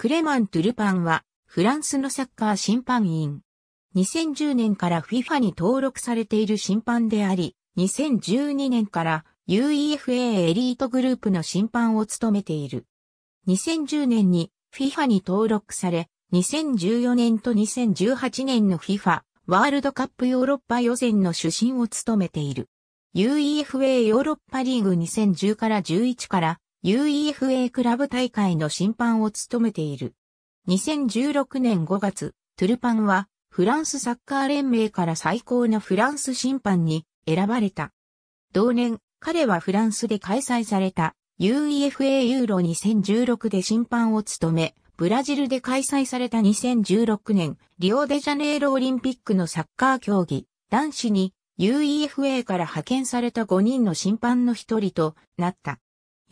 クレマン・トゥルパンは、フランスのサッカー審判員。2010年から FIFA に登録されている審判であり、2012年から UEFA エリートグループの審判を務めている。2010年に FIFA に登録され、2014年と2018年の FIFA ワールドカップヨーロッパ予選の主審を務めている。UEFA ヨーロッパリーグ2010から11から UEFA クラブ大会の審判を務めている。2016年5月、トゥルパンはフランスサッカー連盟から最高のフランス審判に選ばれた。同年、彼はフランスで開催された UEFA ユーロ2016で審判を務め、ブラジルで開催された2016年リオデジャネイロオリンピックのサッカー競技男子に UEFA から派遣された5人の審判の一人となった。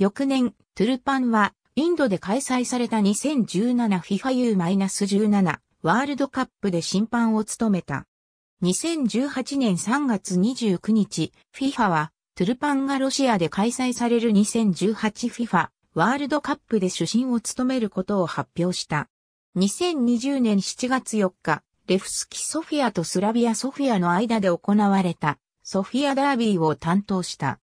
翌年、トゥルパンは、インドで開催された 2017FIFA U-17 ワールドカップで審判を務めた。2018年3月29日、FIFA は、トゥルパンがロシアで開催される 2018FIFA ワールドカップで主審を務めることを発表した。2020年7月4日、レフスキソフィアとスラビアソフィアの間で行われたソフィアダービーを担当した。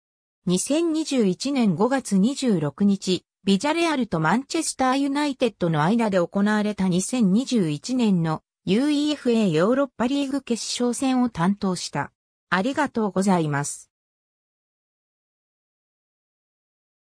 2021年5月26日、ビジャレアルとマンチェスターユナイテッドの間で行われた2021年の UEFA ヨーロッパリーグ決勝戦を担当した。ありがとうございます。